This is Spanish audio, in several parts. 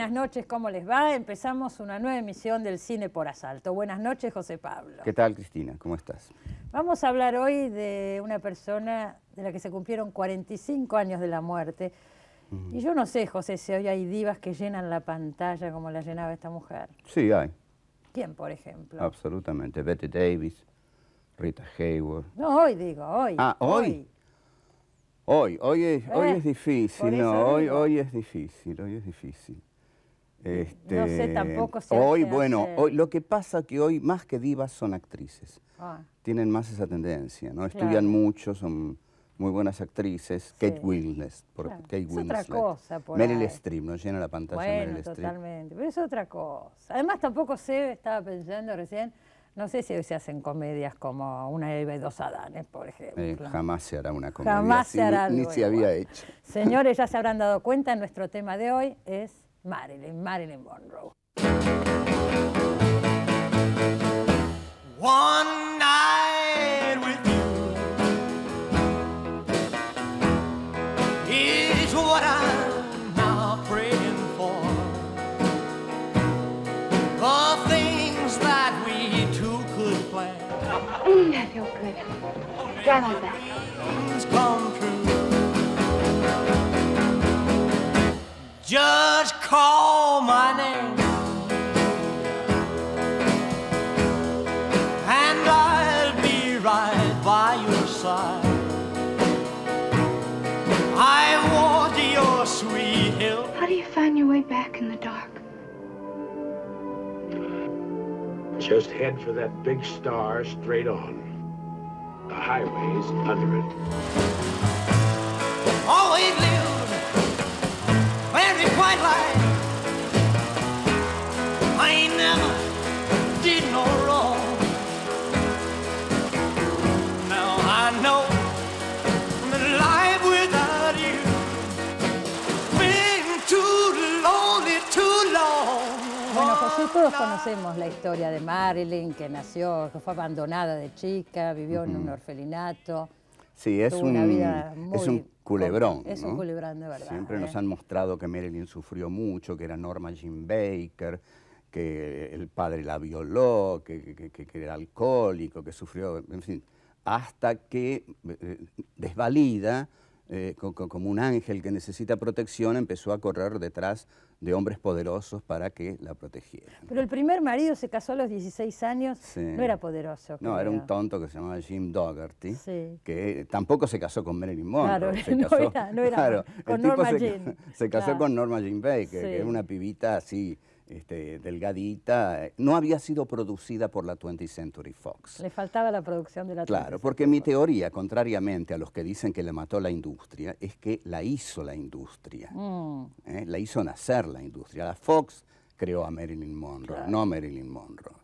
buenas noches, ¿cómo les va? Empezamos una nueva emisión del Cine por Asalto. Buenas noches, José Pablo. ¿Qué tal, Cristina? ¿Cómo estás? Vamos a hablar hoy de una persona de la que se cumplieron 45 años de la muerte. Y yo no sé, José, si hoy hay divas que llenan la pantalla como la llenaba esta mujer. Sí, hay. ¿Quién, por ejemplo? Absolutamente. Betty Davis, Rita Hayward. No, hoy digo, hoy. Ah, hoy. hoy. Hoy, es, hoy eh, es difícil, no, hoy, hoy es difícil, hoy es difícil. Este, no sé tampoco si Hoy, bueno, hoy, lo que pasa que hoy más que divas son actrices. Ah. Tienen más esa tendencia, ¿no? Estudian mucho, son muy buenas actrices. Kate Winslet, por Kate es otra cosa. Por Meryl Streep, llena la pantalla Meryl Streep. totalmente, pero es otra cosa. Además tampoco sé, estaba pensando recién, no sé si hoy se hacen comedias como Una Eva y dos Adanes, por ejemplo. Eh, jamás se hará una comedia. Jamás se hará. Ni, ni se había hecho. Señores, ya se habrán dado cuenta, nuestro tema de hoy es Marilyn, Marilyn Monroe. One night with you is what I'm now praying for. The things that we two could plan. Mm, I feel good. Drive on back. Come true. Just call my name. And I'll be right by your side. I your sweet hill. How do you find your way back in the dark? Just head for that big star straight on. The highway's under it. Always live very quite light. conocemos la historia de Marilyn, que nació, que fue abandonada de chica, vivió en un orfelinato. Sí, es, un, culebrón. Es un culebrón de verdad. Siempre nos ¿eh? han mostrado que Marilyn sufrió mucho, que era Norma Jean Baker, que el padre la violó, que, era alcohólico, que sufrió, en fin, hasta que eh, desvalida eh, como un ángel que necesita protección, empezó a correr detrás de hombres poderosos para que la protegieran. Pero el primer marido se casó a los 16 años, no era poderoso. No, era un tonto que se llamaba Jim Dougherty, que tampoco se casó con Marilyn Monroe. Claro, no, era, claro, con Norma Jean. Se casó con Norma Jean Baker, que era una pibita así, este, delgadita, eh, no había sido producida por la 20th Century Fox. Le faltaba la producción de la Claro, 20th porque Fox. mi teoría, contrariamente a los que dicen que le mató la industria, es que la hizo la industria, mm. ¿Eh? la hizo nacer la industria. La Fox creó a Marilyn Monroe, no a Marilyn Monroe.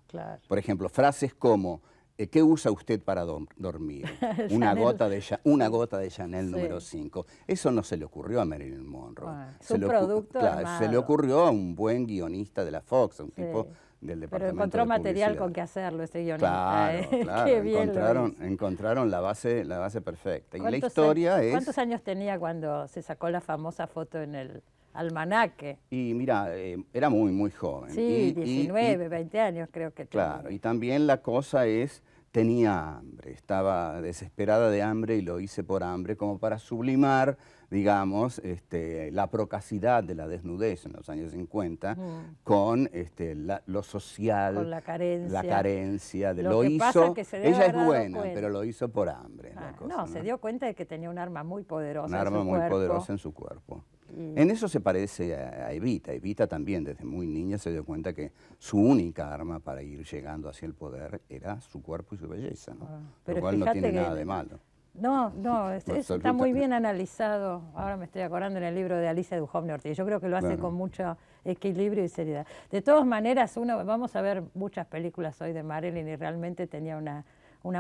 Por ejemplo, frases como eh, ¿Qué usa usted para dormir? una, gota de, una Chanel número 5. Eso no se le ocurrió a Marilyn Monroe. Su producto claro, se le ocurrió a un buen guionista de la Fox, un tipo del departamento de Pero encontró material con que hacerlo ese guionista. Claro, ¿eh? encontraron, la base, la base perfecta. Y la historia es... ¿Cuántos años tenía cuando se sacó la famosa foto en el almanaque. Y mira, eh, era muy, muy joven. Sí, y, 19, 20 años creo que tenía. Claro, y también la cosa es, tenía hambre, estaba desesperada de hambre y lo hice por hambre, como para sublimar, digamos, este, la procacidad de la desnudez en los años 50 con este, lo social, la carencia, la carencia de, lo, hizo, ella es buena, pero lo hizo por hambre. Ah, no, se dio cuenta de que tenía un arma muy poderosa. Un arma muy poderosa en su cuerpo. Mm. En eso se parece a, Evita. Evita también desde muy niña se dio cuenta que su única arma para ir llegando hacia el poder era su cuerpo y su belleza, ¿no? Ah, lo cual no tiene nada de malo. No, no, está muy bien analizado. Ahora me estoy acordando en el libro de Alicia Duhovne Ortiz. Yo creo que lo hace con mucho equilibrio y seriedad. De todas maneras, uno, vamos a ver muchas películas hoy de Marilyn y realmente tenía una,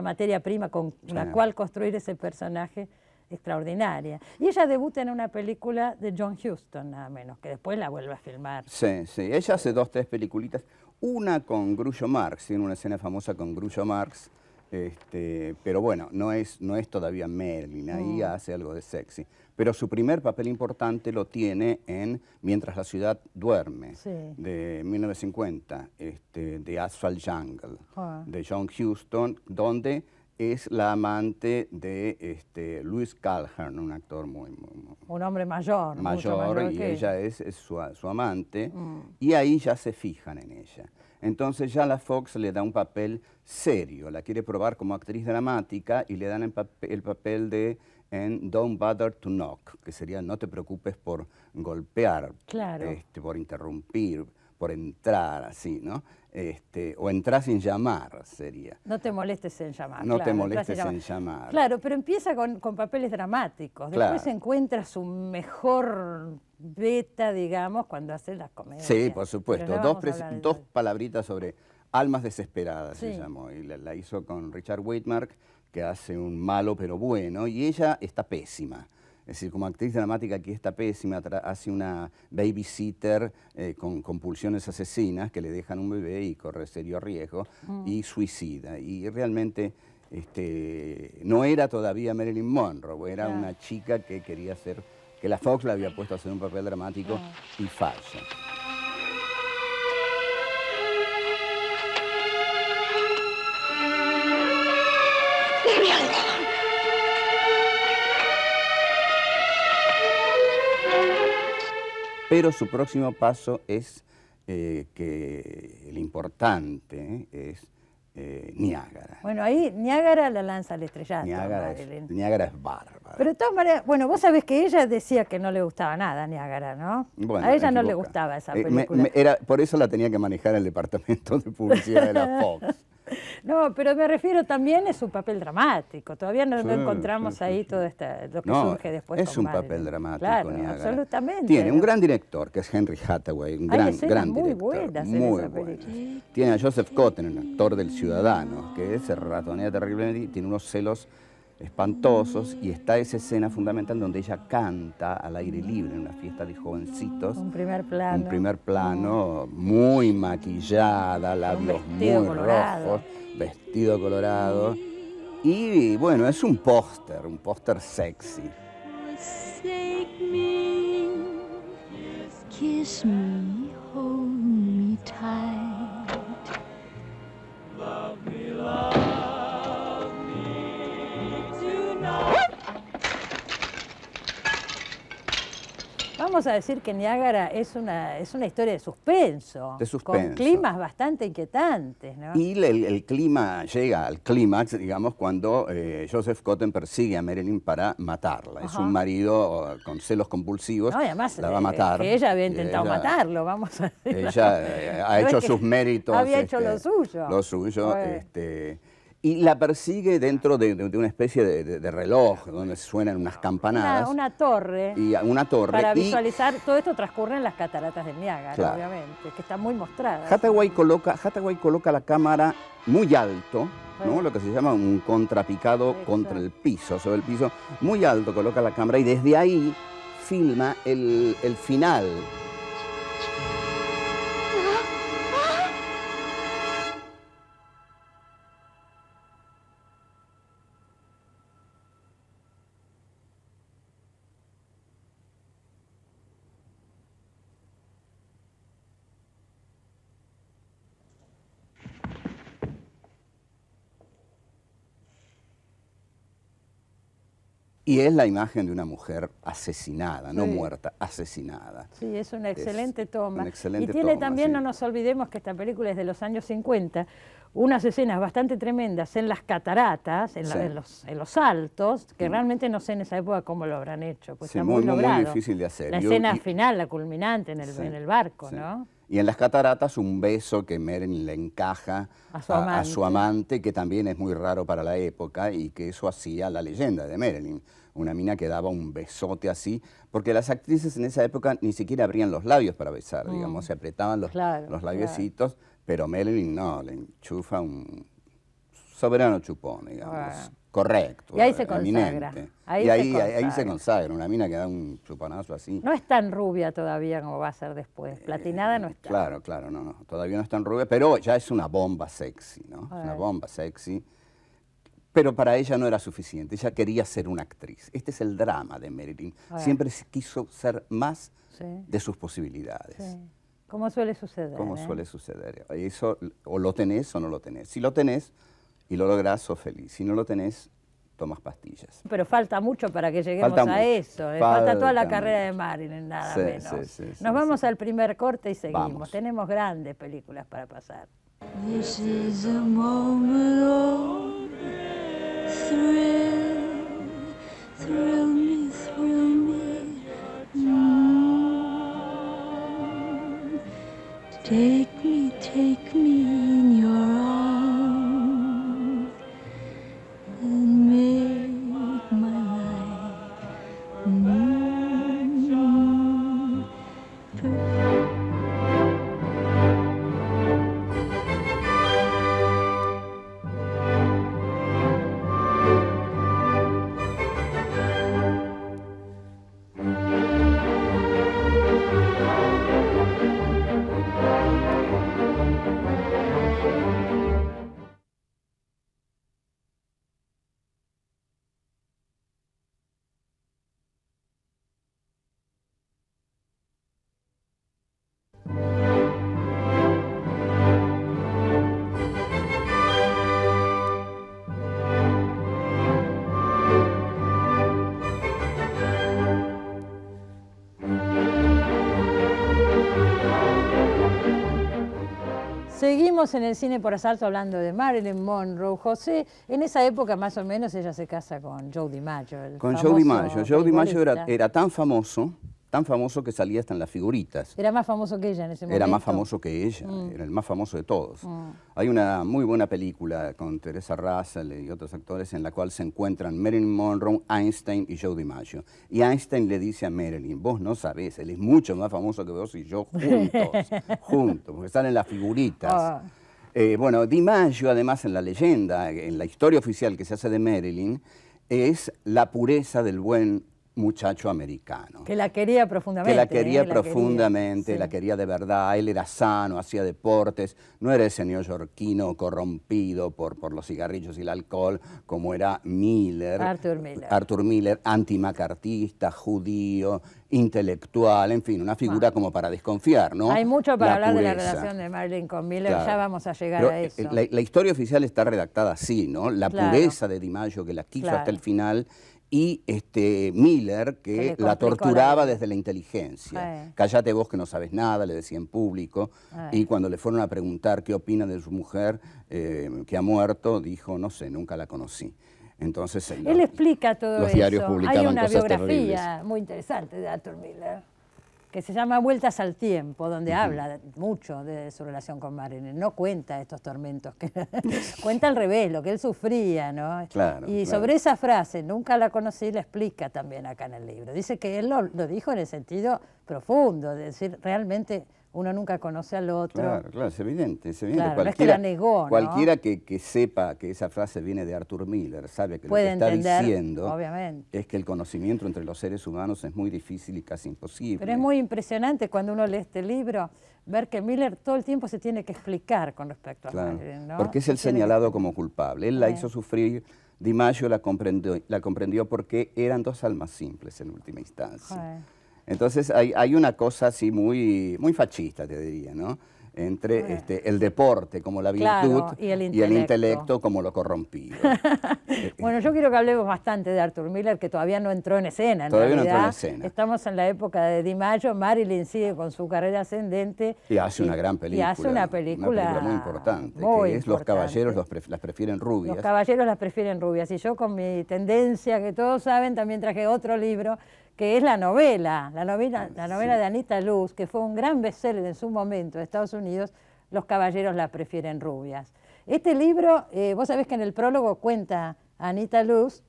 materia prima con la cual construir ese personaje extraordinaria. Y ella debuta en una película de John Huston, nada menos, que después la vuelve a filmar. Sí, sí. Ella hace dos, tres peliculitas. Una con Grullo Marx, tiene una escena famosa con Grullo Marx. Este, pero bueno, no es, no es todavía Merlin, ahí mm. hace algo de sexy. Pero su primer papel importante lo tiene en Mientras la ciudad duerme, de 1950, este, de Asphalt Jungle, ah. de John Huston, donde es la amante de este, Luis Calhern, un actor muy, Un hombre mayor. Mayor, y ella es, su, amante, mm. y ahí ya se fijan en ella. Entonces ya la Fox le da un papel serio, la quiere probar como actriz dramática y le dan el, papel de en Don't Bother to Knock, que sería No te preocupes por golpear, este, por interrumpir, por entrar así, ¿no? Este, o entrar sin llamar sería. No te molestes en llamar. No te molestes en llamar. Claro, pero empieza con, papeles dramáticos. Después encuentra su mejor beta, digamos, cuando hace las comedias. Sí, por supuesto. Dos, palabritas sobre Almas Desesperadas se llamó. Y la, hizo con Richard Whitmark, que hace un malo pero bueno, y ella está pésima. Es decir, como actriz dramática aquí está pésima, hace una babysitter eh, con compulsiones asesinas que le dejan un bebé y corre serio riesgo y mm. suicida. Y realmente este, no era todavía Marilyn Monroe, era una chica que quería hacer, que la Fox la había puesto a hacer un papel dramático ah. y falso. pero su próximo paso es eh, que el importante es eh, Niágara. Bueno, ahí Niágara la lanza al estrellato. Niágara es, Niágara bárbara. Pero de todas maneras, bueno, vos sabés que ella decía que no le gustaba nada Niágara, ¿no? a ella no le gustaba esa eh, película. era, por eso la tenía que manejar el departamento de publicidad de la Fox. No, pero me refiero también a un papel dramático. Todavía no, encontramos ahí todo este, lo que surge después. Es un papel dramático. Claro, absolutamente. Tiene un gran director que es Henry Hathaway, un gran, gran director. muy bueno, Tiene a Joseph Cotten, un actor del Ciudadano, que es ratonea terriblemente y tiene unos celos espantosos y está esa escena fundamental donde ella canta al aire libre en una fiesta de jovencitos. Un primer plano. Un primer plano, muy maquillada, labios muy rojos, vestido colorado. Y bueno, es un póster, un póster sexy. vamos a decir que Niágara es una, es una historia de suspenso. Con climas bastante inquietantes, Y el, clima llega al clímax, digamos, cuando eh, Joseph Cotton persigue a Marilyn para matarla. Es un marido eh, con celos compulsivos. la va a eh, matar. Que ella había intentado matarlo, vamos a decir. Ella ha hecho sus méritos. Había hecho este, lo suyo. Lo suyo. Este, y la persigue dentro de, una especie de, reloj donde suenan unas campanadas. Una, torre. Y una torre. Para visualizar, todo esto transcurre en las cataratas del Niágara, obviamente, que está muy mostrada. Hathaway coloca, coloca la cámara muy alto, ¿no? lo que se llama un contrapicado contra el piso, sobre el piso, muy alto coloca la cámara y desde ahí filma el, el final Y es la imagen de una mujer asesinada, no muerta, asesinada. Sí, es una excelente toma. y tiene también, no nos olvidemos que esta película es de los años 50, unas escenas bastante tremendas en las cataratas, en, los, en altos, que mm. realmente no sé en esa época cómo lo habrán hecho. Pues muy, difícil de hacer. La escena final, la culminante en el barco, ¿no? Y en las cataratas un beso que Merlin le encaja a su, amante, que también es muy raro para la época y que eso hacía la leyenda de Merlin. Una mina que daba un besote así, porque las actrices en esa época ni siquiera abrían los labios para besar, mm. digamos, se apretaban los, los pero Merlin no, le enchufa un soberano chupón, digamos. Correcto. Y ahí se consagra. y ahí se consagra. una mina que da un chupanazo así. No es tan rubia todavía como va a ser después, platinada eh, no está. Claro, claro, no, no, todavía no es tan rubia, pero ya es una bomba sexy, ¿no? Es una bomba sexy. Pero para ella no era suficiente, ella quería ser una actriz. Este es el drama de Marilyn. Siempre quiso ser más de sus posibilidades. Sí. Como suele suceder. Como ¿eh? suele suceder. Eso o lo tenés o no lo tenés. Si lo tenés, y lo lográs, sos feliz. Si no lo tenés, tomas pastillas. Pero falta mucho para que lleguemos a eso. ¿eh? Falta, toda la carrera de Marilyn, nada menos. Nos vamos al primer corte y seguimos. Tenemos grandes películas para pasar. Take me, take me. en el cine por asalto hablando de Marilyn Monroe. José, en esa época más o menos ella se casa con Joe DiMaggio. Con Joe DiMaggio. Joe DiMaggio era, era tan famoso tan famoso que salía hasta en las figuritas. Era más famoso que ella en ese momento. Era más famoso que ella, mm. era el más famoso de todos. Mm. Hay una muy buena película con Teresa Russell y otros actores en la cual se encuentran Marilyn Monroe, Einstein y Joe DiMaggio. Y Einstein le dice a Marilyn, vos no sabés, él es mucho más famoso que vos y yo juntos, juntos, porque están en las figuritas. Ah. Eh, bueno, DiMaggio además en la leyenda, en la historia oficial que se hace de Marilyn, es la pureza del buen muchacho americano. Que la quería profundamente. Que la quería ¿eh? profundamente, la quería. de verdad, él era sano, hacía deportes, no era ese neoyorquino corrompido por, por los cigarrillos y el alcohol como era Miller. Arthur Miller. Arthur Miller, antimacartista, judío, intelectual, en fin, una figura como para desconfiar, ¿no? Hay mucho para hablar de la relación de Marilyn con Miller, ya vamos a llegar a eh, eh, eso. La, historia oficial está redactada así, ¿no? La pureza de Di que la quiso hasta el final y este, Miller, que la torturaba desde la inteligencia. Cállate vos que no sabes nada, le decía en público. Y cuando le fueron a preguntar qué opina de su mujer eh, que ha muerto, dijo, no sé, nunca la conocí. Entonces, eh, él, explica todo eso. Hay una biografía muy interesante de Arthur Miller que se llama Vueltas al Tiempo, donde habla mucho de su relación con Marilyn. No cuenta estos tormentos, que cuenta al revés, lo que él sufría, ¿no? y sobre esa frase, nunca la conocí, la explica también acá en el libro. Dice que él lo, dijo en el sentido profundo, de decir, realmente uno nunca conoce al otro. Claro, claro, es evidente, es cualquiera, no es que la negó, ¿no? Cualquiera que, sepa que esa frase viene de Arthur Miller sabe que lo que está diciendo es que el conocimiento entre los seres humanos es muy difícil y casi imposible. Pero es muy impresionante cuando uno lee este libro ver que Miller todo el tiempo se tiene que explicar con respecto a Marilyn, ¿no? Porque es el señalado como culpable. Él la hizo sufrir, Di la comprendió, la comprendió porque eran dos almas simples en última instancia. Entonces hay, una cosa así muy, muy fascista, te diría, ¿no? entre este, el deporte como la virtud y, el intelecto como lo corrompido. bueno, yo quiero que hablemos bastante de Arthur Miller, que todavía no entró en escena. todavía no entró en escena. Estamos en la época de Di Mayo, Marilyn sigue con su carrera ascendente. Y hace una gran película. Y hace una película, muy importante, que es Los caballeros las prefieren rubias. Los caballeros las prefieren rubias. Y yo con mi tendencia, que todos saben, también traje otro libro que es la novela, la ah, novela, de Anita Luz, que fue un gran bestseller en su momento de Estados Unidos, Los caballeros la prefieren rubias. Este libro, eh, vos sabés que en el prólogo cuenta Anita Luz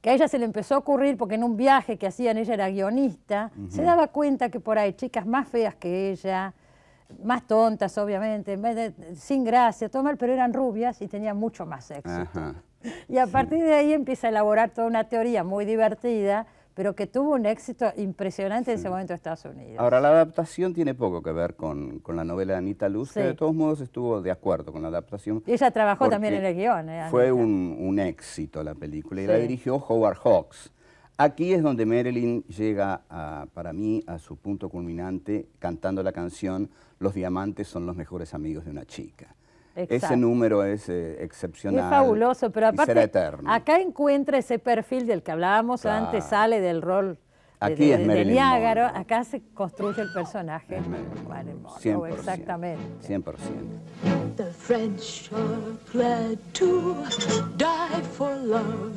que a ella se le empezó a ocurrir, porque en un viaje que hacían, ella era guionista, se daba cuenta que por ahí chicas más feas que ella, más tontas obviamente, sin gracia, todo mal, pero eran rubias y tenían mucho más sexo. Y a partir de ahí empieza a elaborar toda una teoría muy divertida pero que tuvo un éxito impresionante en ese momento en Estados Unidos. Ahora, la adaptación tiene poco que ver con, la novela de Anita Luz, pero de todos modos estuvo de acuerdo con la adaptación. Y ella trabajó también en el guión. ¿eh? fue un, éxito la película y la dirigió Howard Hawks. Aquí es donde Marilyn llega, para mí, a su punto culminante cantando la canción Los diamantes son los mejores amigos de una chica. Ese número es eh, excepcional. Es fabuloso, pero aparte, será eterno. acá encuentra ese perfil del que hablábamos antes, sale del rol de, Niágara, acá se construye el personaje. Es Marilyn Monroe, 100%, exactamente. 100%. The French are glad to die for love.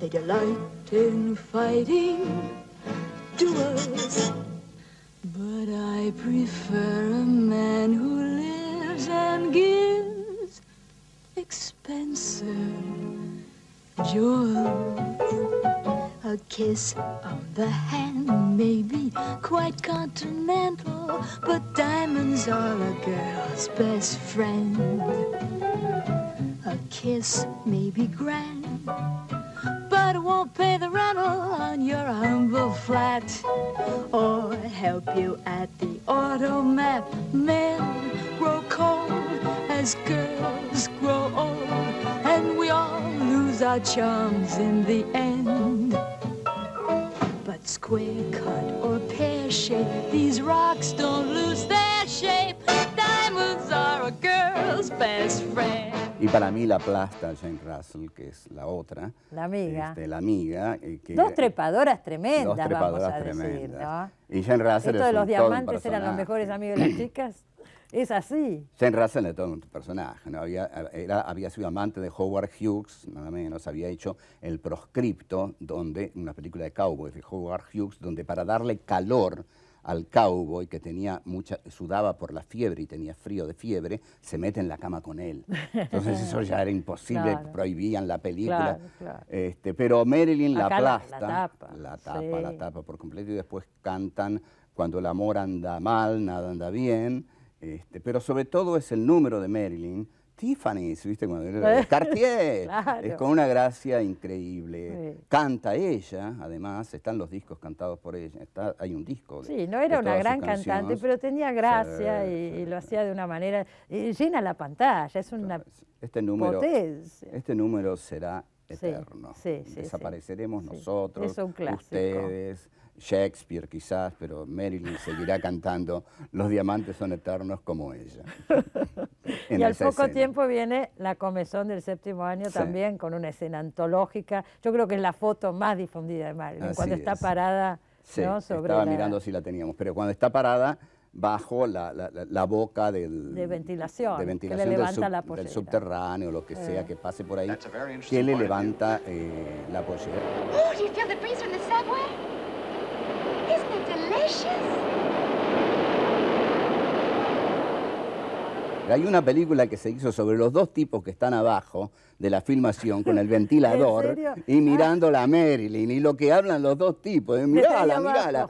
They delight in fighting duels. But I prefer a man who lives and gives. Spencer Jules. A kiss on the hand may be quite continental, but diamonds are a girl's best friend. A kiss may be grand, but it won't pay the rental on your humble flat or help you at the automat. Men grow cold as girls grow old and we all lose our charms in the end. But square cut or pear shape, these rocks don't lose their shape. Diamonds are a girl's best friend. Y para mí la plasta Jane Russell, que es la otra. La amiga. Este, la amiga. que dos trepadoras tremendas, dos trepadoras vamos a tremendas. decir, ¿no? Y Jane Russell Esto es de los diamantes eran los mejores amigos de las chicas. Es así. Se Russell era todo un personaje, había, era, había sido amante de Howard Hughes, nada menos, había hecho El Proscripto, donde, una película de cowboys de Howard Hughes, donde para darle calor al cowboy que tenía mucha, sudaba por la fiebre y tenía frío de fiebre, se mete en la cama con él. Entonces eso ya era imposible, prohibían la película. Este, pero Marilyn la aplasta. La, tapa. La tapa, la tapa por completo. Y después cantan Cuando el amor anda mal, nada anda bien. Este, pero sobre todo es el número de Marilyn. Tiffany, ¿viste? Cartier, es con una gracia increíble. Canta ella, además, están los discos cantados por ella, hay un disco. De, sí, no era una gran cantante, pero tenía gracia y, lo hacía de una manera, llena la pantalla, es una este número, Este número será eterno, desapareceremos nosotros, es un ustedes, Shakespeare quizás, pero Marilyn seguirá cantando Los diamantes son eternos como ella. y al poco tiempo viene La comezón del séptimo año también con una escena antológica. Yo creo que es la foto más difundida de Marilyn, cuando está parada ¿no? Sobre estaba mirando si la teníamos, pero cuando está parada bajo la, boca del, de ventilación, que le levanta la sub, del, subterráneo, lo que sea eh. que pase por ahí, que le levanta eh, la pollera. Oh, hay una película que se hizo sobre los dos tipos que están abajo de la filmación con el ventilador y mirando a Marilyn y lo que hablan los dos tipos, eh, mirala, mirala.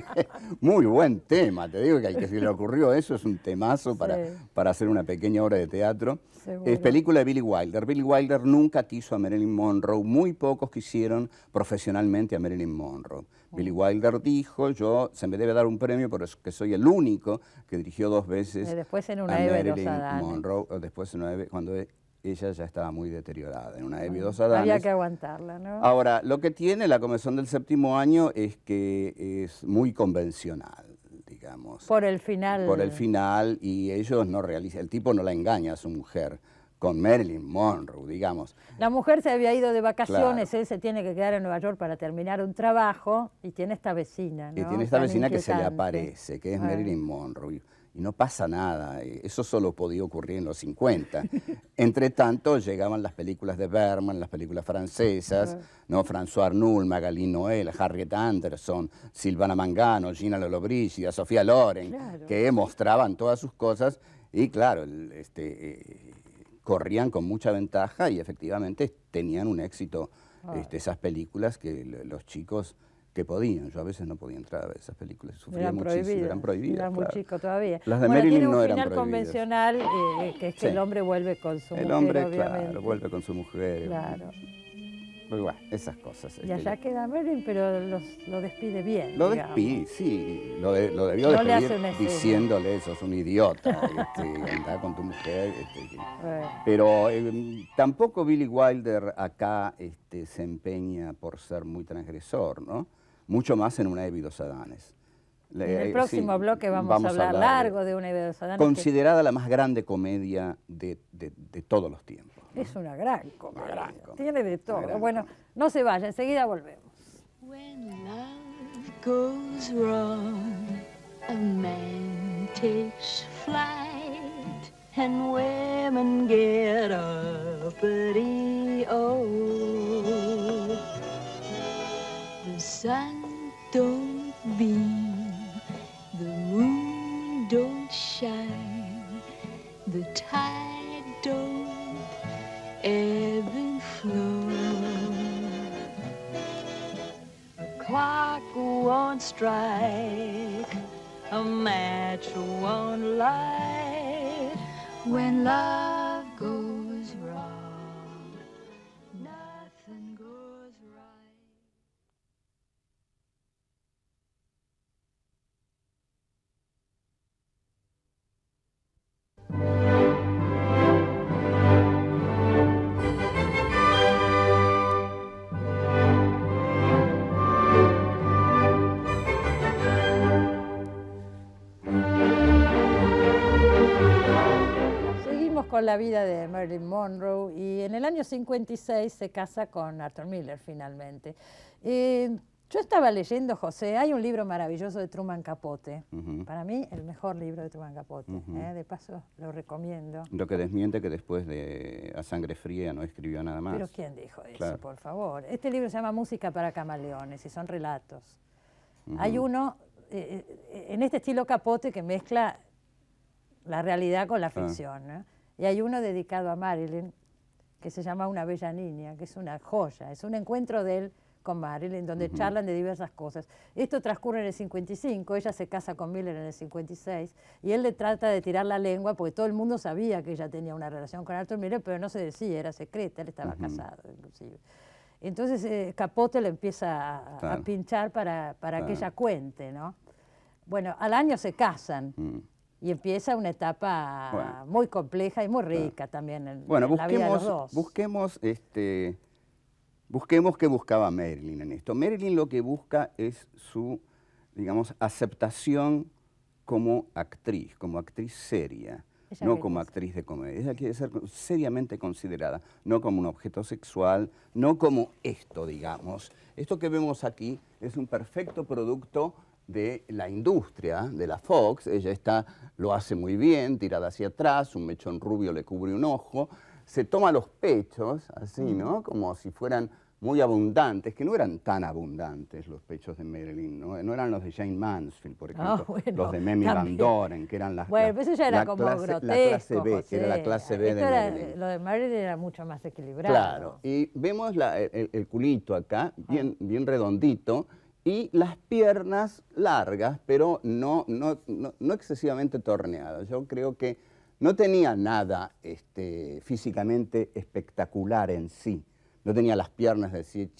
Muy buen tema, te digo que al que se le ocurrió eso es un temazo para, para hacer una pequeña obra de teatro. Es película de Billy Wilder. Billy Wilder nunca quiso a Marilyn Monroe, muy pocos quisieron profesionalmente a Marilyn Monroe. Billy Wilder dijo, yo se me debe dar un premio es que soy el único que dirigió dos veces eh, después en una a Marilyn Monroe, después en cuando e, ella ya estaba muy deteriorada, en una Eva dos Había que aguantarla, ¿no? Ahora, lo que tiene la comisión del séptimo año es que es muy convencional. Digamos. Por el final. Por el final, y ellos no realizan, el tipo no la engaña a su mujer con Marilyn Monroe, digamos. La mujer se había ido de vacaciones, él se tiene que quedar en Nueva York para terminar un trabajo y tiene esta vecina. ¿no? Y tiene esta vecina que se le aparece, que es ah. Marilyn Monroe. Y no pasa nada, eh, eso solo podía ocurrir en los 50. Entre tanto, llegaban las películas de Berman, las películas francesas, ¿no? François Arnoul, Magali Noel, Harriet Anderson, Silvana Mangano, Gina Lollobrigida, Sofía Loren, que mostraban todas sus cosas y claro, este, eh, corrían con mucha ventaja y efectivamente tenían un éxito este, esas películas que los chicos que podían. Yo a veces no podía entrar a ver esas películas, sufría muchísimo, eran prohibidas. Eran muy chicos todavía. Las de bueno, tiene un no final convencional eh, eh, que es que el hombre vuelve con su mujer, el hombre, claro, vuelve con su mujer. Claro. Pero esas cosas. Este, y allá queda Merlin, pero los, lo despide bien. Lo despide, sí. Lo, lo debió despedir diciéndole, sos un idiota, este, anda con tu mujer. Este, pero eh, tampoco Billy Wilder acá este, se empeña por ser muy transgresor, ¿no? Mucho más en una de Adanes. en el eh, próximo bloque vamos, a hablar largo de una de Adanes. Considerada la más grande comedia de, de todos los tiempos. Es una gran comedia. Una gran comedia. Tiene de todo. Bueno, no se vaya, enseguida volvemos. When love goes wrong, a man takes flight and women get uppity, oh. The sun don't be. the moon don't shine, the tide Won't strike, a match won't light when love. la vida de Marilyn Monroe y en el año 56 se casa con Arthur Miller finalmente. yo estaba leyendo, José, hay un libro maravilloso de Truman Capote. Para mí, el mejor libro de Truman Capote. ¿eh? De paso, lo recomiendo. Lo que desmiente que después de A Sangre Fría no escribió nada más. Pero ¿quién dijo eso, por favor? Este libro se llama Música para camaleones y son relatos. Hay uno eh, eh, en este estilo Capote que mezcla la realidad con la ah. ficción. ¿no? Y hay uno dedicado a Marilyn, que se llama Una Bella Niña, que es una joya, es un encuentro de él con Marilyn, donde charlan de diversas cosas. Esto transcurre en el 55, ella se casa con Miller en el 56, y él le trata de tirar la lengua, porque todo el mundo sabía que ella tenía una relación con Arthur Miller, pero no se decía, era secreta, él estaba casado inclusive. Entonces eh, Capote le empieza a, pinchar para, para que ella cuente, ¿no? Bueno, al año se casan. Mm. Y empieza una etapa muy compleja y muy rica también en, bueno, busquemos, la dos. Busquemos, este, busquemos qué buscaba Marilyn en esto. Marilyn lo que busca es su, digamos, aceptación como actriz, como actriz seria, no como actriz de comedia. Ella quiere ser seriamente considerada, no como un objeto sexual, no como esto, digamos. Esto que vemos aquí es un perfecto producto de la industria, de la Fox. Ella está, lo hace muy bien, tirada hacia atrás, un mechón rubio le cubre un ojo, se toma los pechos, así, mm. ¿no? Como si fueran muy abundantes, que no eran tan abundantes los pechos de Marilyn, ¿no? no eran los de Jane Mansfield, por ah, ejemplo, los de Memi Van Doren, que eran las Bueno, eso ya era como La clase B, que era la clase B de Marilyn. Lo de Marilyn era mucho más equilibrado. Claro, y vemos la, el, el, culito acá, bien, ah. bien redondito, y las piernas largas, pero no, no, no, excesivamente torneadas. Yo creo que no tenía nada este, físicamente espectacular en sí. No tenía las piernas de Sid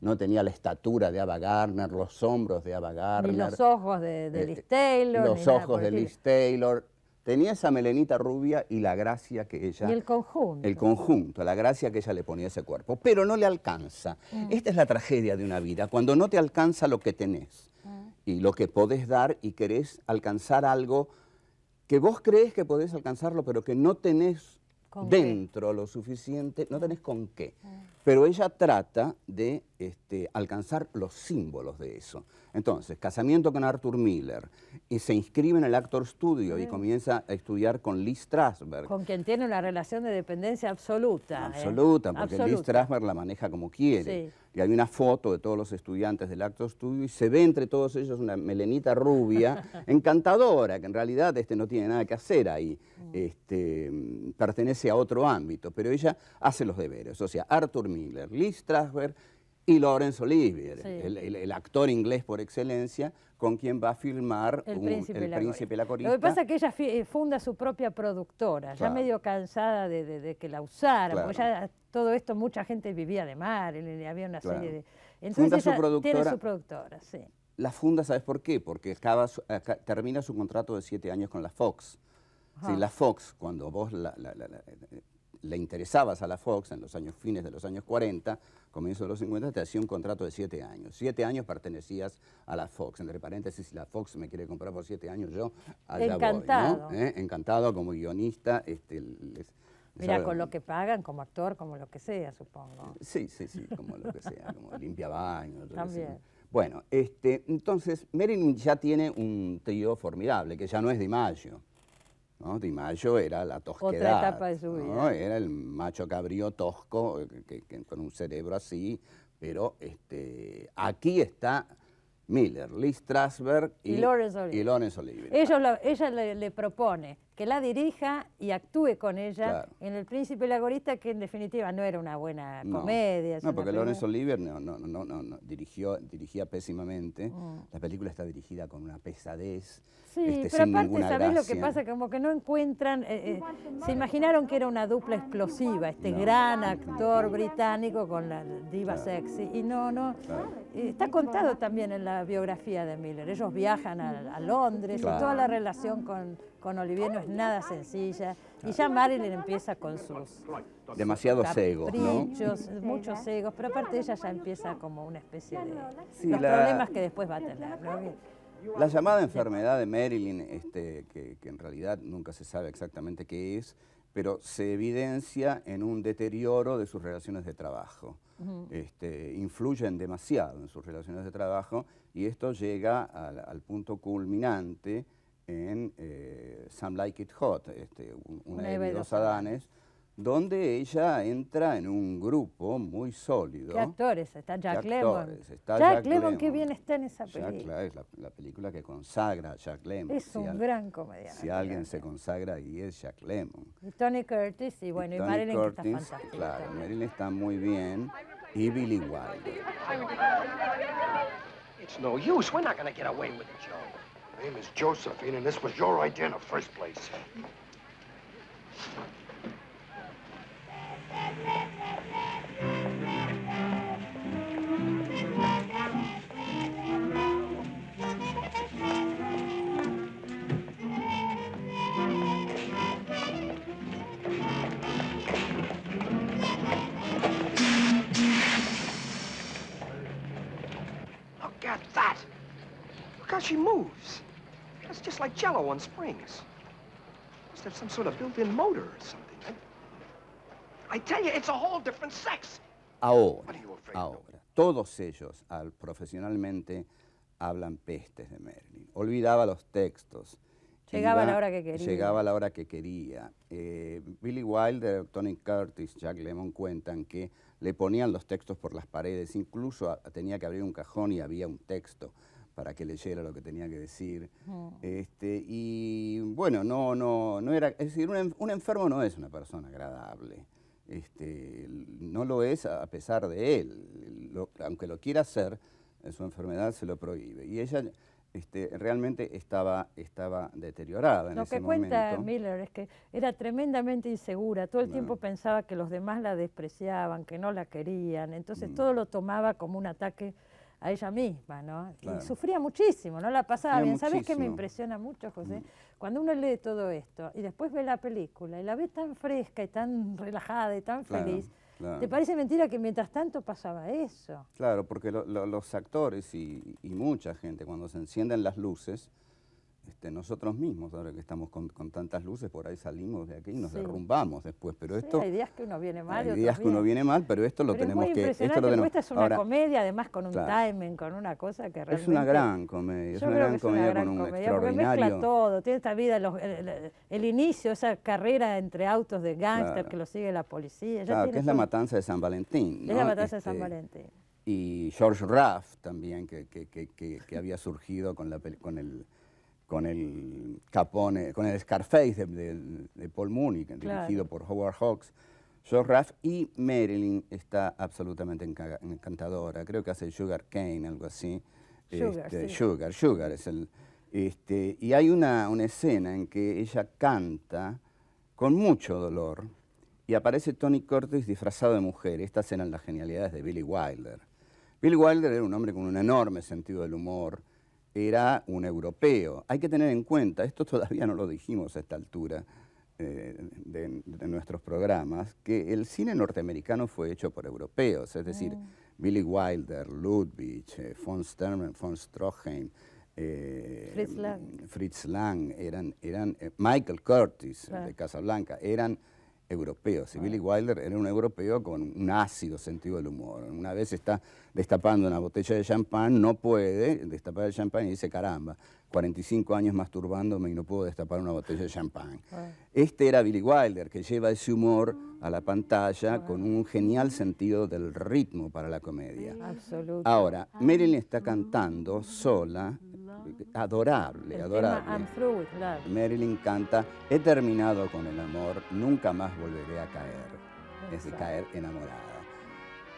no tenía la estatura de Ava Gardner, los hombros de Ava Gardner. Ni los ojos de, de eh, Liz Taylor. Los ojos de Liz Taylor tenía esa melenita rubia y la gracia que ella... Y el conjunto. El conjunto, la gracia que ella le ponía a ese cuerpo, pero no le alcanza. Mm. Esta es la tragedia de una vida, cuando no te alcanza lo que tenés mm. y lo que podés dar y querés alcanzar algo que vos crees que podés alcanzarlo, pero que no tenés dentro lo suficiente, no tenés con qué. Mm. Pero ella trata de este, alcanzar los símbolos de eso. Entonces, casamiento con Arthur Miller, y se inscribe en el Actor Studio y comienza a estudiar con Liz Strasberg. Con quien tiene una relación de dependencia absoluta. ¿eh? Absoluta, porque Liz Strasberg la maneja como quiere. y hay una foto de todos los estudiantes del Actor Studio... y se ve entre todos ellos una melenita rubia, encantadora, que en realidad este, no tiene nada que hacer ahí, mm. Este, mm, pertenece a otro ámbito, pero ella hace los deberes, o sea, Arthur Miller, Liz Strasberg y Laurence Olivier, el, actor inglés por excelencia, con quien va a filmar El, príncipe, el la príncipe, Lo que pasa es que ella eh, funda su propia productora, ya medio cansada de, que la usaran, porque ya todo esto mucha gente vivía de mar, había una serie de... Entonces funda su productora, tiene su productora, sí. La funda, ¿sabes por qué? Porque termina su contrato de siete años con la Fox. Sí, la Fox, cuando vos la, le interesabas a la Fox en los años fines de los años 40, comienzo de los 50, te hacía un contrato de siete años. Siete años pertenecías a la Fox. Entre paréntesis, si la Fox me quiere comprar por siete años, yo Encantado. Eh, encantado como guionista. Este, Mira, con lo que pagan, como actor, como lo que sea, supongo. Sí, sí, sí, como lo que sea, como limpia baño. También. Bueno, este, entonces Meryl ya tiene un trío formidable, que ya no es de mayo. ¿no? Di Mayo era la tosquedad. ¿no? Era el macho cabrío tosco, eh, que, con un cerebro así, pero este, aquí está Miller, Lee Strasberg y, y Lawrence Oliver. Ellos ella le propone, que la dirija y actúe con ella en El Príncipe Lagorista, que en definitiva no era una buena comedia. No, porque Lorenzo Oliver no, dirigió, dirigía pésimamente. Mm. La película está dirigida con una pesadez. Sí, este, pero aparte, ¿sabés lo que pasa? Como que no encuentran. Eh, eh, se imaginaron que era una dupla explosiva, este gran actor británico con la diva sexy. Y no, no. Eh, está contado también en la biografía de Miller. Ellos viajan a Londres y toda la relación con con Olivier no es nada sencilla. Y ya Marilyn empieza con sus... Demasiados egos, ¿eh? muchos egos, pero aparte ella ya empieza como una especie de... los problemas que después va a tener, La llamada enfermedad de Marilyn, este, que, en realidad nunca se sabe exactamente qué es, pero se evidencia en un deterioro de sus relaciones de trabajo. Este, influyen demasiado en sus relaciones de trabajo y esto llega al punto culminante en eh, Some Like It Hot, este, un, una de los Adanes, donde ella entra en un grupo muy sólido. ¿Qué actores? Está Jack Lemmon. Jack, Lemmon, qué bien está en esa película. Jack, es la, película que consagra a Jack Lemmon. Es un gran comediante. Si alguien se consagra y es Jack Lemmon. Tony Curtis, y bueno, y, Marilyn que está fantástica. Claro, Marilyn está muy bien. Y Billy Wilder. It's no use, we're not going get away with it, Joe. name is Josephine, and this was your idea in the first place. Look at that! Look how she moves. It's just like jello on springs. Must have some sort of built motor or something. Eh? I, tell you, it's a Ahora, ahora, todos ellos al, profesionalmente hablan pestes de Merlin. Olvidaba los textos. Llegaba la hora que quería. Eh, Billy Wilder, Tony Curtis, Jack Lemon cuentan que le ponían los textos por las paredes, incluso tenía que abrir un cajón y había un texto para que leyera lo que tenía que decir. Mm. Este, y bueno, no, no, no era, es decir, un, enfermo no es una persona agradable. Este, no lo es a pesar de él, aunque lo quiera hacer, su enfermedad se lo prohíbe. Y ella este, realmente estaba, estaba deteriorada en ese momento. que cuenta Miller es que era tremendamente insegura, todo el tiempo pensaba que los demás la despreciaban, que no la querían, entonces mm. todo lo tomaba como un ataque a ella misma, ¿no? Y sufría muchísimo, no la pasaba bien. ¿Sabes qué me impresiona mucho, José? Mm. Cuando uno lee todo esto y después ve la película y la ve tan fresca y tan relajada y tan feliz, ¿te parece mentira que mientras tanto pasaba eso? Claro, porque los actores y, y, mucha gente cuando se encienden las luces, este, nosotros mismos, ahora que estamos con, tantas luces, por ahí salimos de aquí y nos derrumbamos después. Pero esto, hay días que uno viene mal. Hay días que uno viene mal, pero esto lo tenemos que... Esto lo Esta es una comedia, además con un timing, con una cosa que realmente... Es una gran comedia, es una gran, comedia, comedia extraordinario... Mezcla todo, tiene esta vida, el, inicio, esa carrera entre autos de gángster que lo sigue la policía. claro, que es la matanza de San Valentín. Es la matanza de San este, Valentín y George Raff también, que, que, que había surgido con, la, con el con el Capone, con el Scarface de, Paul Mooney, dirigido por Howard Hawks. George Raff y Marilyn está absolutamente encantadora. Creo que hace Sugar Cane, algo así. Sugar, este, Sugar, Sugar es el. Este, y hay una, una, escena en que ella canta con mucho dolor y aparece Tony Curtis disfrazado de mujer. escena eran las genialidades de Billy Wilder. Billy Wilder era un hombre con un enorme sentido del humor, era un europeo. Hay que tener en cuenta, esto todavía no lo dijimos a esta altura eh, de, nuestros programas, que el cine norteamericano fue hecho por europeos, es decir, mm. Billy Wilder, Ludwig, eh, von von Stroheim, eh, Fritz Lang, eran, eran Michael Curtis de Casablanca, eran Europeo, Si Billy Wilder era un europeo con un ácido sentido del humor. Una vez está destapando una botella de champán, no puede destapar el champán y dice, caramba, 45 años masturbándome y no puedo destapar una botella de champán. Ah. Este era Billy Wilder, que lleva ese humor a la pantalla ah. con un genial sentido del ritmo para la comedia. Ahora, Marilyn está ah. cantando sola Ah. adorable, adorable. I'm through with Marilyn canta, he terminado con el amor, nunca más volveré a caer, es de caer enamorada.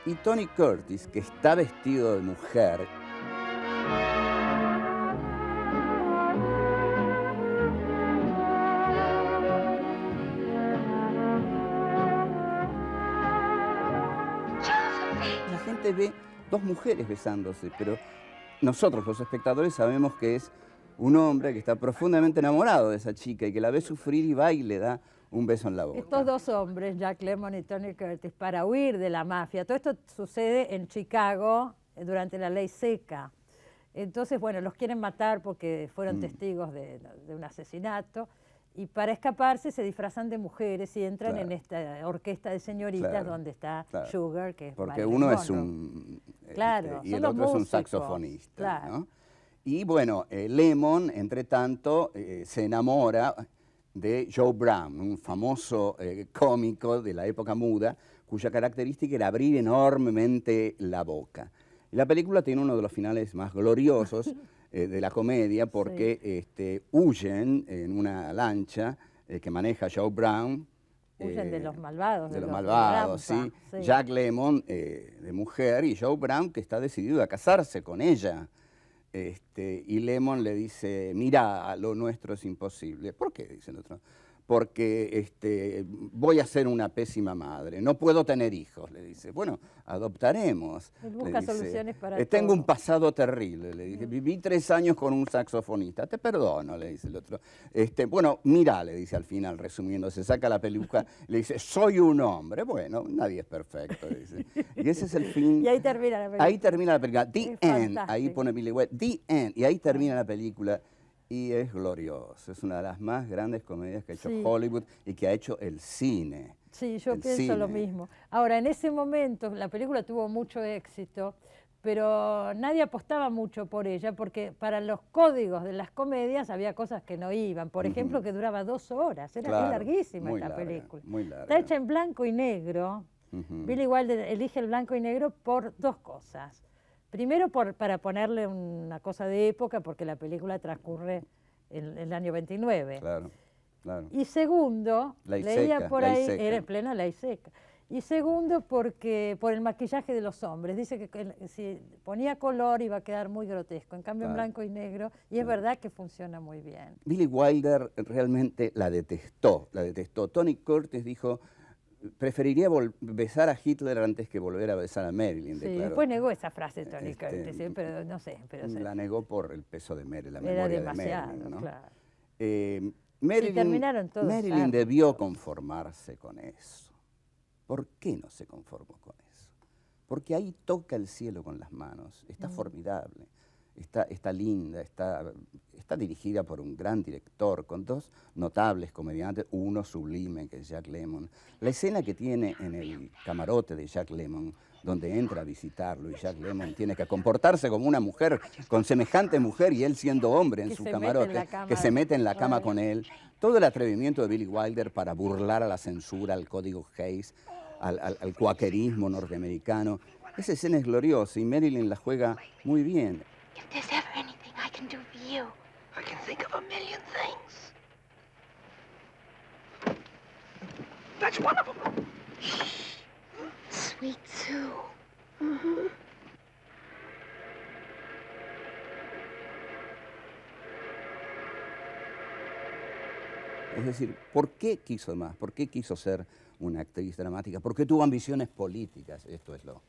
Y Tony Curtis, que está vestido de mujer, la gente ve dos mujeres besándose, pero nosotros los espectadores sabemos que es un hombre que está profundamente enamorado de esa chica y que la ve sufrir y va y le da un beso en la boca. Estos dos hombres, Jack Lemmon y Tony Curtis, para huir de la mafia. Todo esto sucede en Chicago eh, durante la ley seca. Entonces, bueno, los quieren matar porque fueron mm. testigos de, un asesinato. Y para escaparse se disfrazan de mujeres y entran en esta orquesta de señoritas donde está Sugar, que es Porque uno es un y el otro es un saxofonista. Y bueno, eh, Lemon, entre tanto, eh, se enamora de Joe Brown, un famoso eh, cómico de la época muda, cuya característica era abrir enormemente la boca. La película tiene uno de los finales más gloriosos de la comedia porque este, huyen en una lancha que maneja Joe Brown Huyen de eh, los malvados. De, los, malvados, ¿sí? Jack Lemon, eh, de mujer, y Joe Brown, que está decidido a casarse con ella. Este, y Lemon le dice, mira, lo nuestro es imposible. ¿Por qué? Dicen otro porque este, voy a ser una pésima madre, no puedo tener hijos, le dice. Bueno, adoptaremos. Él busca soluciones para eh, Tengo un pasado terrible, le dice. Mm. Viví tres años con un saxofonista, te perdono, le dice el otro. Este, bueno, mira, le dice al final, resumiendo, se saca la peluca, le dice, soy un hombre. Bueno, nadie es perfecto, dice. Y ese es el fin. Y ahí termina la película. Ahí termina la película. The End, ahí pone mi Webb, The End, y ahí termina la película y es glorioso. Es una de las más grandes comedias que ha hecho Hollywood y que ha hecho el cine. Sí, yo pienso lo mismo. Ahora, en ese momento la película tuvo mucho éxito, pero nadie apostaba mucho por ella porque para los códigos de las comedias había cosas que no iban. Por ejemplo, que duraba dos horas. Era claro, larguísima esta película. Está hecha en blanco y negro. Billy Wilder elige el blanco y negro por dos cosas Primero por, para ponerle una cosa de época, porque la película transcurre en, el año 29. Claro, claro. Y segundo, la leía por ahí, era en plena la seca. Y segundo, porque por el maquillaje de los hombres. Dice que, si ponía color iba a quedar muy grotesco, en cambio en blanco y negro, y es verdad que funciona muy bien. Billy Wilder realmente la detestó, la detestó. Tony Curtis dijo, preferiría besar a Hitler antes que volver a besar a Marilyn. Sí, declaró. después negó esa frase tónicamente, pero no sé. Mm, la negó por el peso de Marilyn, la memoria de Marilyn. ¿no? Claro. Eh, terminaron todos Marilyn ah. debió conformarse con eso. ¿Por qué no se conformó con eso? Porque ahí toca el cielo con las manos, está mm. formidable está, linda, está, dirigida por un gran director, con dos notables comediantes, uno sublime que es Jack Lemon. La escena que tiene en el camarote de Jack Lemon, donde entra a visitarlo y Jack Lemon tiene que comportarse como una mujer, con semejante mujer y él siendo hombre en su camarote, que se mete en la cama con él. Todo el atrevimiento de Billy Wilder para burlar a la censura, al código Hayes, al, al cuaquerismo norteamericano. Esa escena es gloriosa y Marilyn la juega muy bien. If there's ever anything I can do for you, I can think of a million things. That's one of them. Sweet Sue. Es decir, ¿por qué quiso más? ¿Por qué quiso ser una actriz dramática? ¿Por qué tuvo ambiciones políticas? Esto es lo,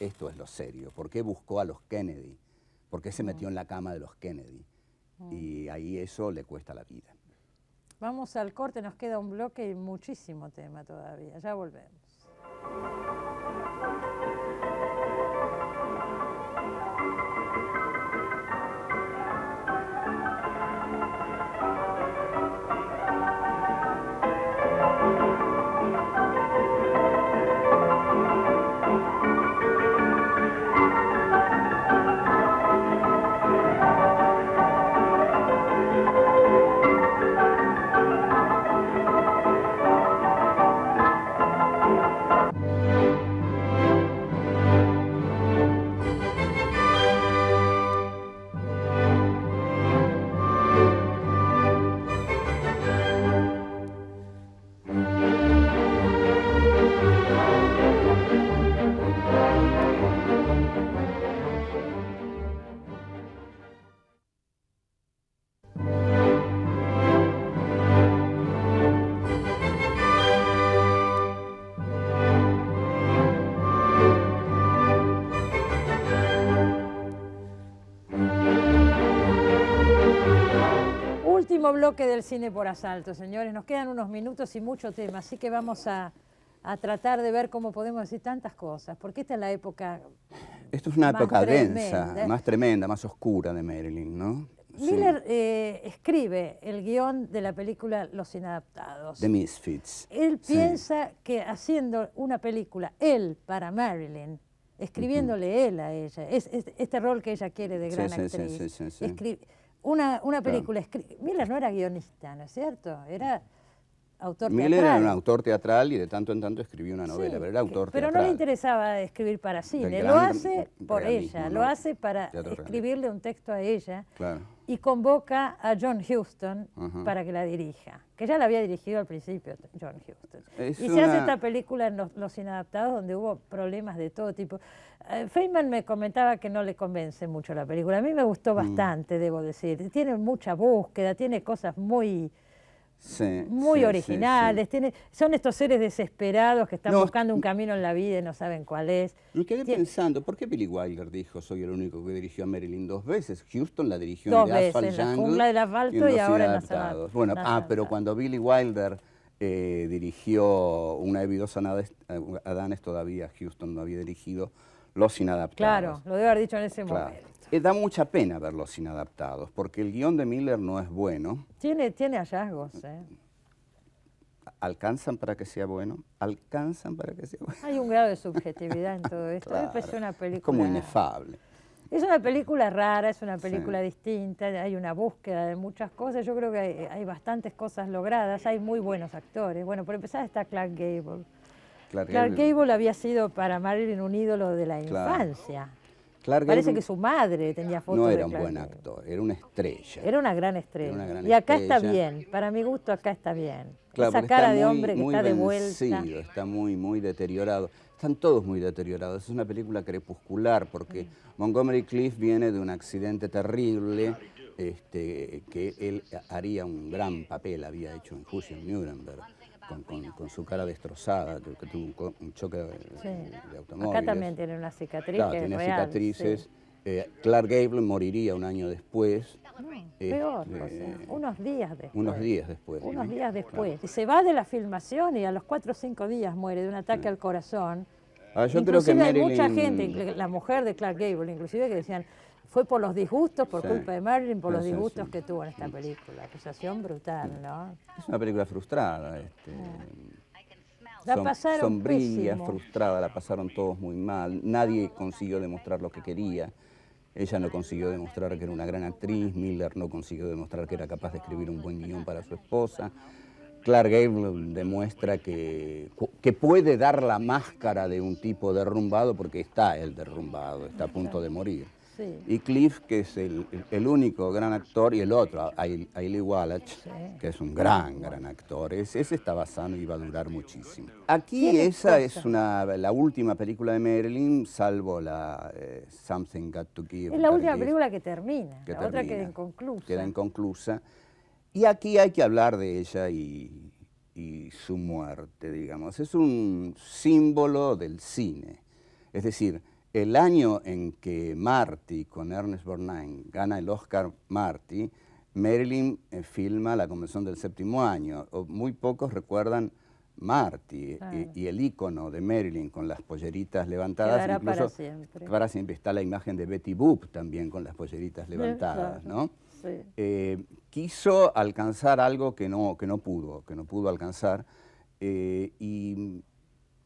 esto es lo serio. ¿Por qué buscó a los Kennedy? porque se mm. metió en la cama de los Kennedy mm. y ahí eso le cuesta la vida. Vamos al corte, nos queda un bloque y muchísimo tema todavía. Ya volvemos. bloque del cine por asalto, señores. Nos quedan unos minutos y mucho tema, así que vamos a, a tratar de ver cómo podemos decir tantas cosas, porque esta es la época... Esto es una época densa, más tremenda, más oscura de Marilyn, ¿no? Miller eh, escribe el guión de la película Los Inadaptados. The Misfits. Él piensa que haciendo una película, él para Marilyn, escribiéndole él a ella, es, este rol que ella quiere de gran sí, actriz, una, una película. escrita... Miller no era guionista, ¿no es cierto? Era Miller era un autor teatral y de tanto en tanto escribía una novela, pero era autor teatral. Pero no le interesaba escribir para cine, lo hace por ella, lo hace para escribirle un texto a ella y convoca a John Huston para que la dirija, que ya la había dirigido al principio John Huston. y se hace esta película en los, Inadaptados donde hubo problemas de todo tipo. Eh, Feynman me comentaba que no le convence mucho la película, a mí me gustó mm. bastante, debo decir, tiene mucha búsqueda, tiene cosas muy muy originales. son estos seres desesperados que están buscando un camino en la vida y no saben cuál es. Me quedé pensando, ¿por qué Billy Wilder dijo soy el único que dirigió a Marilyn dos veces? Houston la dirigió en el Asphalt en y, ahora la Bueno, ah, pero cuando Billy Wilder eh, dirigió Una a Danes todavía Houston no había dirigido Los Inadaptados. Claro, lo debe haber dicho en ese momento. Eh, da mucha pena verlos inadaptados, porque el guión de Miller no es bueno. Tiene, tiene hallazgos, ¿eh? ¿Alcanzan para que sea bueno? ¿Alcanzan para que sea bueno? Hay un grado de subjetividad en todo esto. es una película... como inefable. Es una película rara, es una película distinta, hay una búsqueda de muchas cosas. Yo creo que hay, bastantes cosas logradas, hay muy buenos actores. Bueno, por empezar está Clark Gable. Clark, Gable. había sido para Marilyn un ídolo de la infancia. Parece que su madre tenía fotos. No era un buen actor, era una estrella. Era una gran estrella. y acá está bien, para mi gusto acá está bien. Esa cara de hombre que está de vuelta. Está muy, muy deteriorado. Están todos muy deteriorados. Es una película crepuscular porque Montgomery Cliff viene de un accidente terrible este, que él haría un gran papel, había hecho en Juicio Nuremberg con, su cara destrozada, que, tuvo un, choque de automóviles. Acá también tiene una cicatriz. tiene cicatrices. Eh, Clark Gable moriría un año después. Este, peor, eh, unos días después. Unos días después. Unos días después. Se va de la filmación y a los cuatro o cinco días muere de un ataque al corazón. Ah, inclusive hay mucha gente, la mujer de Clark Gable, inclusive, que decían, fue por los disgustos, por culpa de Marilyn, por los disgustos que tuvo en esta película. Acusación brutal, ¿no? Es una película frustrada. Este, ah. la pasaron sombría, frustrada, la pasaron todos muy mal. Nadie consiguió demostrar lo que quería. Ella no consiguió demostrar que era una gran actriz, Miller no consiguió demostrar que era capaz de escribir un buen guión para su esposa. Clark Gable demuestra que, que puede dar la máscara de un tipo derrumbado porque está el derrumbado, está a punto de morir. Y Cliff, que es el, el, único gran actor, y el otro, Ailey Wallach, que es un gran, gran actor. ese estaba sano y va a durar muchísimo. Aquí esa es una, la última película de Marilyn, salvo la eh, Something Got to Give. Es la última película que termina, la otra queda inconclusa. Queda inconclusa. Y aquí hay que hablar de ella y, y su muerte, digamos. Es un símbolo del cine. Es decir, el año en que Marty, con Ernest Borgnine, gana el Oscar Marty, Marilyn eh, filma La Convención del Séptimo Año. muy pocos recuerdan Marty eh, y, el icono de Marilyn con las polleritas levantadas. Incluso, para siempre. está la imagen de Betty Boop también con las polleritas levantadas, eh, quiso alcanzar algo que no, que no pudo, que no pudo alcanzar. y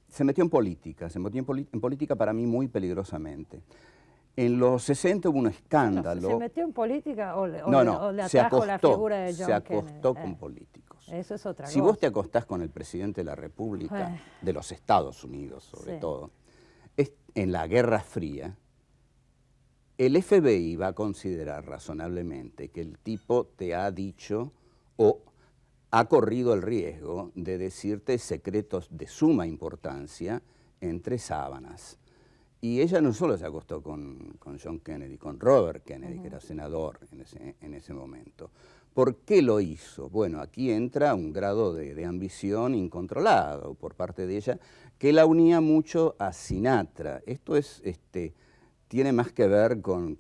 se metió en política, se metió en, política para mí muy peligrosamente. En los 60 hubo un escándalo. ¿Se metió en política o le, la figura de John Se acostó con eh, políticos. Eso es otra cosa. Si vos te acostás con el presidente de la República, eh. de los Estados Unidos sobre todo, en la Guerra Fría, el FBI va a considerar razonablemente que el tipo te ha dicho o ha corrido el riesgo de decirte secretos de suma importancia entre sábanas. Y ella no solo se acostó con, John Kennedy, con Robert Kennedy, que era senador en ese, momento. ¿Por qué lo hizo? Bueno, aquí entra un grado de, ambición incontrolado por parte de ella, que la unía mucho a Sinatra. Esto es, este, tiene más que ver con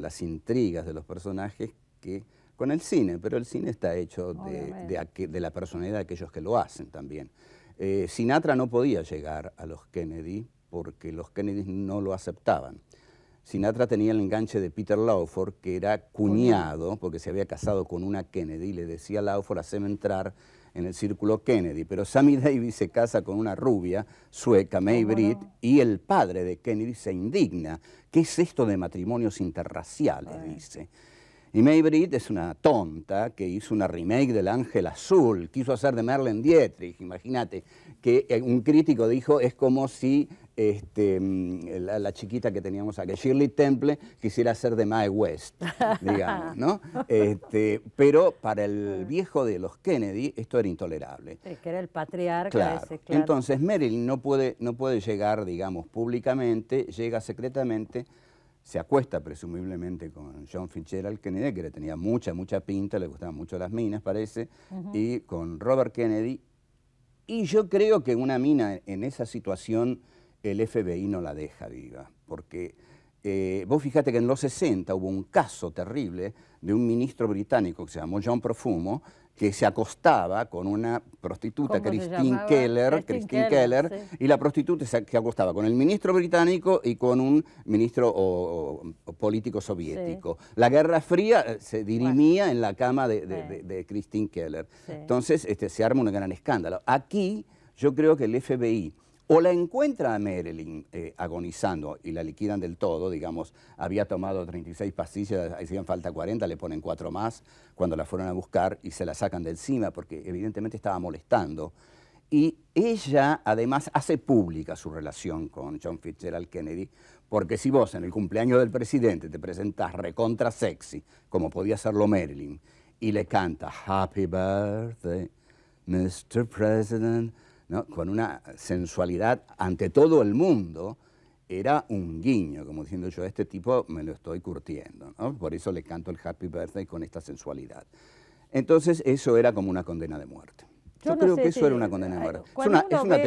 las intrigas de los personajes que con el cine, pero el cine está hecho de, la personalidad de aquellos que lo hacen también. Eh, Sinatra no podía llegar a los Kennedy porque los Kennedy no lo aceptaban. Sinatra tenía el enganche de Peter Lawford, que era cuñado, porque se había casado con una Kennedy, y le decía a Lawford, haceme entrar en el círculo Kennedy. Pero Sammy Davis se casa con una rubia sueca, May Britt, y el padre de Kennedy se indigna. ¿Qué es esto de matrimonios interraciales? Dice. Y May Britt es una tonta que hizo una remake del Ángel Azul, quiso hacer de Merlin Dietrich, imagínate, que eh, un crítico dijo es como si este, mm, la, chiquita que teníamos aquí, Shirley Temple, quisiera hacer de Mae West, digamos, ¿no? Este, pero para el viejo de los Kennedy esto era intolerable. que era el patriarca claro. Entonces Marilyn no puede, no puede llegar, digamos, públicamente, llega secretamente se acuesta presumiblemente con John Fitzgerald Kennedy, que le tenía mucha, mucha pinta, le gustaban mucho las minas, parece, y con Robert Kennedy. Y yo creo que una mina en esa situación el FBI no la deja viva, porque eh, vos fijate que en los 60 hubo un caso terrible de un ministro británico que se llamó John Profumo, que se acostaba con una prostituta, Christine Keller, Christine Keller, y la prostituta se, acostaba con el ministro británico y con un ministro político soviético. La Guerra Fría eh, se dirimía en la cama de, Christine Keller. Entonces este, se arma un gran escándalo. Aquí yo creo que el FBI o la encuentra a Marilyn eh, agonizando y la liquidan del todo, digamos, había tomado 36 pastillas, hacían falta 40, le ponen cuatro más cuando la fueron a buscar y se la sacan de encima porque evidentemente estaba molestando. Y ella además hace pública su relación con John Fitzgerald Kennedy, porque si vos en el cumpleaños del presidente te presentás recontra sexy, como podía hacerlo Marilyn, y le canta Happy Birthday, Mr. President, con una sensualidad ante todo el mundo, era un guiño, como diciendo yo, este tipo me lo estoy curtiendo, por eso le canto el Happy Birthday con esta sensualidad. Entonces eso era como una condena de muerte. Yo, creo que eso era una condena de muerte. Es una,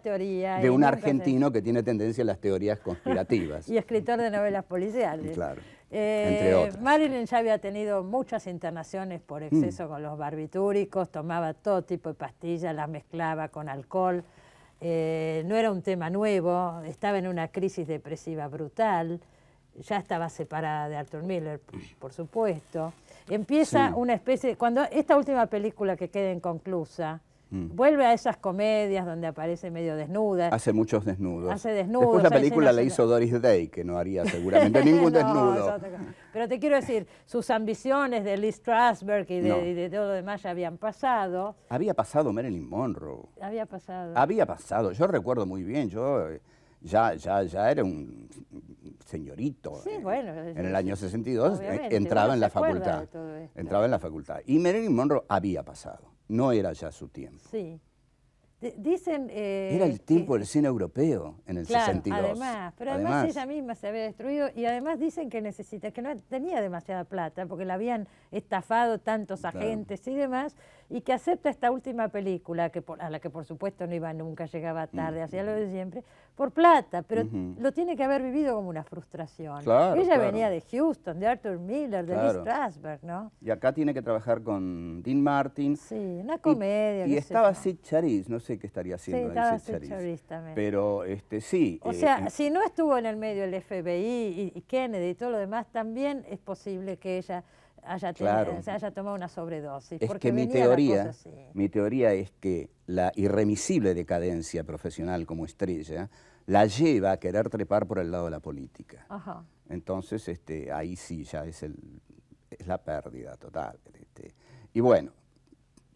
teoría. De un argentino que tiene tendencia a las teorías conspirativas. y escritor de novelas policiales. Claro. Eh, Marilyn ya había tenido muchas internaciones por mm. exceso con los barbitúricos, tomaba todo tipo de pastillas, las mezclaba con alcohol. Eh, no era un tema nuevo, estaba en una crisis depresiva brutal, ya estaba separada de Arthur Miller, por supuesto. Empieza una especie, cuando esta última película que queda inconclusa, Mm. Vuelve a esas comedias donde aparece medio desnuda. Hace muchos desnudos. Hace desnudos. Después la película la hizo Doris Day, que no haría seguramente ningún desnudo. Pero te quiero decir, sus ambiciones de Lee Strasberg y de, todo lo demás ya habían pasado. Había pasado Marilyn Monroe. Había pasado. Había pasado. Yo recuerdo muy bien, yo eh, ya, ya, ya era un señorito. Sí, eh, eh, bueno. En el año 62 entraba en la facultad. Entraba en la facultad. Y Marilyn Monroe había pasado no era ya su tiempo. Sí. dicen... Eh, era el tiempo del cine europeo en el claro, además, pero además, ella misma se había destruido y además dicen que necesita, que no tenía demasiada plata porque la habían estafado tantos agentes y demás y que acepta esta última película, que a la que por supuesto no iba nunca, llegaba tarde, hacía lo de siempre, por plata, pero lo tiene que haber vivido como una frustración. Claro, Ella venía de Houston, de Arthur Miller, de Liz Lee Strasberg, ¿no? Y acá tiene que trabajar con Dean Martin. Sí, una comedia. Y, estaba Sid Charis, no sé qué estaría haciendo sí, estaba Sid Charis también. Pero este, sí. O eh, sea, si no estuvo en el medio el FBI y, y Kennedy y todo lo demás, también es posible que ella eh, se haya tomado una sobredosis. porque que mi teoría, mi teoría es que la irremisible decadencia profesional como estrella la lleva a querer trepar por el lado de la política. Entonces, este, ahí sí ya es, el, es la pérdida total. Este. Y bueno,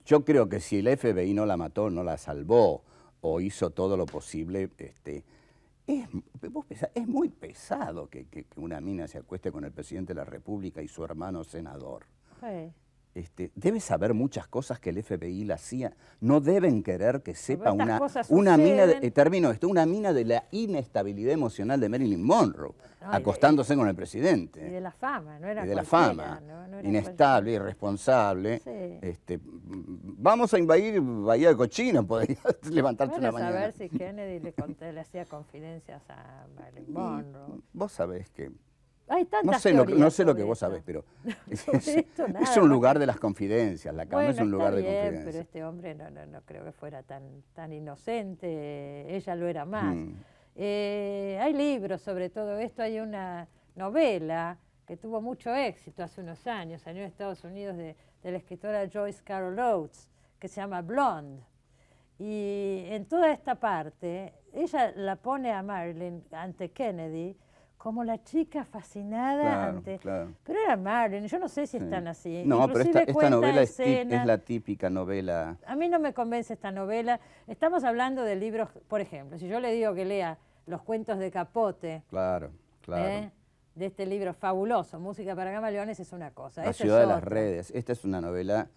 yo creo que si el FBI no la mató, no la salvó o hizo todo lo posible, este, es, vos es muy pesado que, una mina se acueste con el presidente de la República y su hermano senador. Este, debe saber muchas cosas que el FBI la hacía. No deben querer que sepa una, una mina, de, eh, esto, una mina de la inestabilidad emocional de Marilyn Monroe, acostándose con el presidente. Y de la fama, no era y de la fama, inestable, irresponsable. Este, vamos a invadir Bahía de Cochino, podría levantarte una mañana. a ver si Kennedy le hacía confidencias a Marilyn Monroe. Vos sabés que no sé, lo que, vos sabés, pero es, un lugar de las confidencias, la cama es un lugar de confidencias. Pero este hombre no, no, creo que fuera tan, tan inocente, ella lo era más. Mm. Eh, hay libros sobre todo esto, hay una novela que tuvo mucho éxito hace unos años, salió en Estados Unidos de, de la escritora Joyce Carol Oates, que se llama Blonde. Y en toda esta parte, ella la pone a Marilyn ante Kennedy como la chica fascinada Pero era Marlene, yo no sé si están así. No, pero esta, novela es, la típica novela. A mí no me convence esta novela. Estamos hablando de libros, por ejemplo, si yo le digo que lea Los cuentos de Capote. Claro, claro. ¿eh? De este libro fabuloso, Música para Gamaleones, es una cosa. La ciudad de las redes. Esta es una novela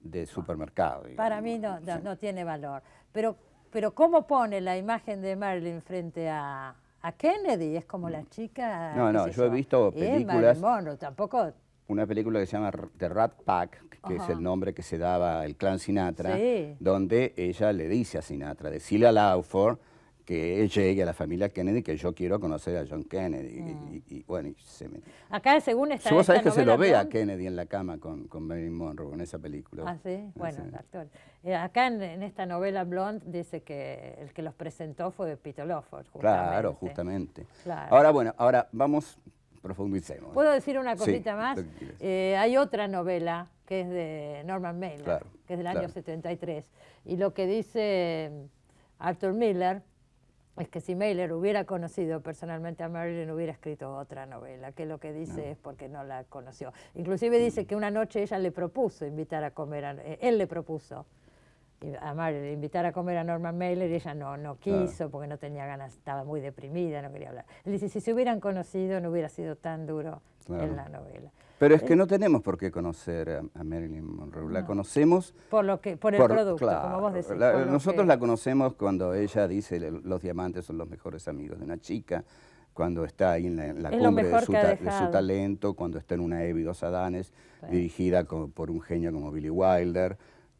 de supermercado. Para mí no, tiene valor. Pero, pero cómo pone la imagen de Marilyn frente a, a Kennedy, es como la mm. chica... No, no, yo he visto películas... tampoco... Una película que se llama The Rat Pack, que es el nombre que se daba al clan Sinatra, donde ella le dice a Sinatra, de a Lauford, que llegue a la familia Kennedy, que yo quiero conocer a John Kennedy. Y, mm. bueno, Acá según está... vos sabés que se lo ve a Kennedy en la cama con, con Monroe en esa película. Ah, sí, bueno, el actor. Eh, acá en, esta novela Blonde dice que el que los presentó fue de Peter Lawford, justamente. Claro, justamente. Ahora, bueno, ahora vamos, profundicemos. ¿Puedo decir una cosita más? Eh, hay otra novela que es de Norman Mailer, que es del año 73, y lo que dice Arthur Miller es que si Mailer hubiera conocido personalmente a Marilyn hubiera escrito otra novela, que lo que dice es porque no la conoció. Inclusive dice que una noche ella le propuso invitar a comer, a, eh, él le propuso a Marilyn invitar a comer a Norman Mailer y ella no, no quiso porque no tenía ganas, estaba muy deprimida, no quería hablar. Él dice, si se hubieran conocido no hubiera sido tan duro en la novela. Pero es que eh. no tenemos por qué conocer a, Marilyn Monroe, la conocemos... Por, el producto, como vos decís. nosotros la conocemos cuando ella dice los diamantes son los mejores amigos de una chica, cuando está ahí en la, cumbre de su, talento, cuando está en una dos Adanes, dirigida por un genio como Billy Wilder,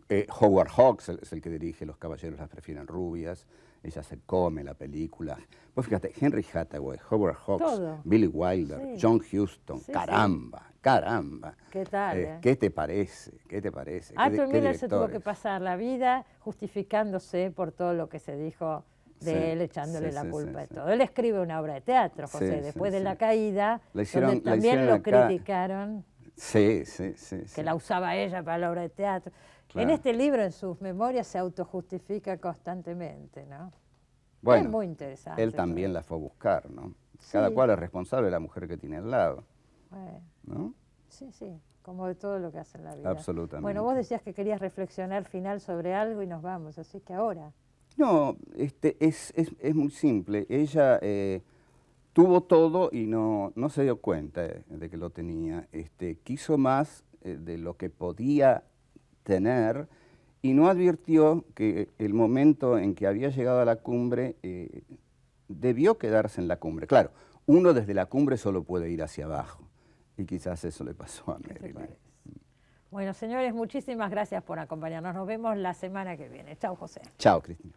eh, Howard Hawks es el que dirige Los Caballeros las prefieren rubias, ella se come la película. Pues fíjate, Henry Hathaway, Howard Hawks, Billy Wilder, John Houston, caramba, caramba. ¿Qué tal? Eh, eh? ¿Qué te parece? ¿Qué te parece? Arthur Miller se tuvo que pasar la vida justificándose por todo lo que se dijo de él echándole la culpa de todo. Él escribe una obra de teatro, José, después de la caída, donde también lo criticaron. Sí, sí, sí. Que la usaba ella para la obra de teatro. En este libro, en sus memorias, se autojustifica constantemente, ¿no? Bueno, es muy interesante. Él también ¿eh? la fue a buscar, ¿no? Cada cual es responsable de la mujer que tiene al lado. ¿No? Sí, sí, como de todo lo que hace en la vida. Absolutamente. Bueno, vos decías que querías reflexionar final sobre algo y nos vamos, así que ahora. No, este, es, muy simple. Ella eh, tuvo todo y no, se dio cuenta de que lo tenía. Este, quiso más eh, de lo que podía tener y no advirtió que el momento en que había llegado a la cumbre eh, debió quedarse en la cumbre. Claro, uno desde la cumbre solo puede ir hacia abajo y quizás eso le pasó a Marilyn. Bueno, señores, muchísimas gracias por acompañarnos. Nos vemos la semana que viene. Chao, José. Chao, Cristina.